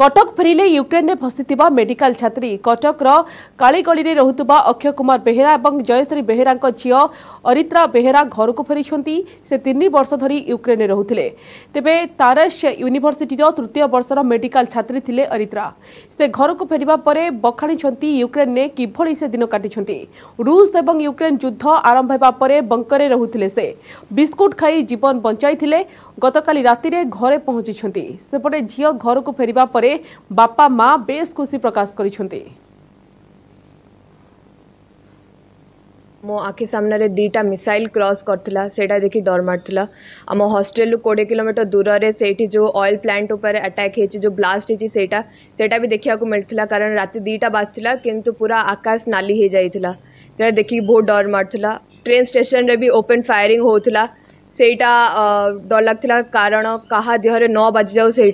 କଟକ ଫେରିଲେ ୟୁକ୍ରେନ୍ରେ ଫସିଥିବା ମେଡିକାଲ ଛାତ୍ରୀ କଟକର କାଳିଗଳିରେ ରହୁଥିବା ଅକ୍ଷୟ କୁମାର ବେହେରା ଏବଂ ଜୟଶ୍ରୀ ବେହେରାଙ୍କ ଝିଅ ଅରିତ୍ରା ବେହେରା ଘରକୁ ଫେରିଛନ୍ତି ସେ ତିନି ବର୍ଷ ଧରି ୟୁକ୍ରେନ୍ରେ ରହୁଥିଲେ ତେବେ ତାରସ୍ ୟୁନିଭର୍ସିଟିର ତୃତୀୟ ବର୍ଷର ମେଡିକାଲ ଛାତ୍ରୀ ଥିଲେ ଅରିତ୍ରା ସେ ଘରକୁ ଫେରିବା ପରେ ବଖାଣିଛନ୍ତି ୟୁକ୍ରେନ୍ରେ କିଭଳି ସେ ଦିନ କାଟିଛନ୍ତି ରୁଷ ଏବଂ ୟୁକ୍ରେନ୍ ଯୁଦ୍ଧ ଆରମ୍ଭ ହେବା ପରେ ବଙ୍କରେ ରହୁଥିଲେ ସେ ବିସ୍କୁଟ ଖାଇ ଜୀବନ ବଞ୍ଚାଇଥିଲେ ଗତକାଲି ରାତିରେ ଘରେ ପହଞ୍ଚିଛନ୍ତି ସେପଟେ ଝିଅ ଘରକୁ ଫେରିବା ପରେ बापा मां बेस खुशी प्रकाश कर मो आखि सामने दीटा मिसाइल क्रॉस करता देखी डर मार्ला आम हस्टेल कोड़े किलोमीटर दूर से जो ऑयल प्लांट ऊपर अटैक हो जो ब्लास्ट होती सेटा सेटा भी देखा मिलता कारण रात दीटा बाजिता किंतु पूरा आकाश नाली हो जाता देखिए बहुत डर मार ट्रेन स्टेशन रे भी ओपन फायरिंग होता सेटा डरला कारण कहा देह न बाजि जाऊ से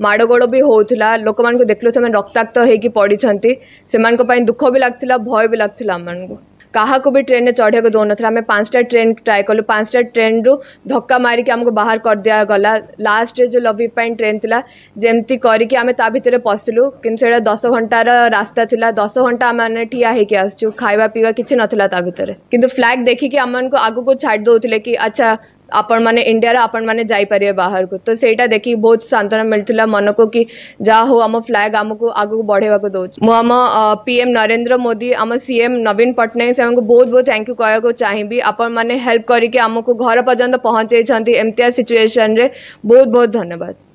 माड़गोड़ भी होता लोक मैं देख लु रक्ताक्त हो पड़ी से दुख भी लगता भय भी लगता आम मानक क्या भी ट्रेन में चढ़ाक दौन आम पांचटा ट्रेन ट्राए कलु पांचटा ट्रेन रु धक्का मारिक आमको बाहर कर दिगला लास्ट जो लवि ट्रेन थी जमी करें भितर पशिलु कि दस घंटार रास्ता थी दस घंटा मैंने ठिया होसचु खावा पीवा किसी ना भितर कि फ्लाग देखिकी आम को आगे छाड़ दौले कि अच्छा आपण मैंने इंडिया आपण मैंने जापर बाहर को तो सहीटा देख बहुत सांत्वना मिलता मन को कि जहा हूँ आम फ्लाग आम को आगे बढ़ेवा दौर मुम एम नरेन्द्र मोदी आम सीएम नवीन पट्टनायक से बहुत बहुत थैंक यू कहवाक चाहिए आपल्प करके आम घर पर्यटन पहुंचे एमती सिचुएसन बहुत बहुत धन्यवाद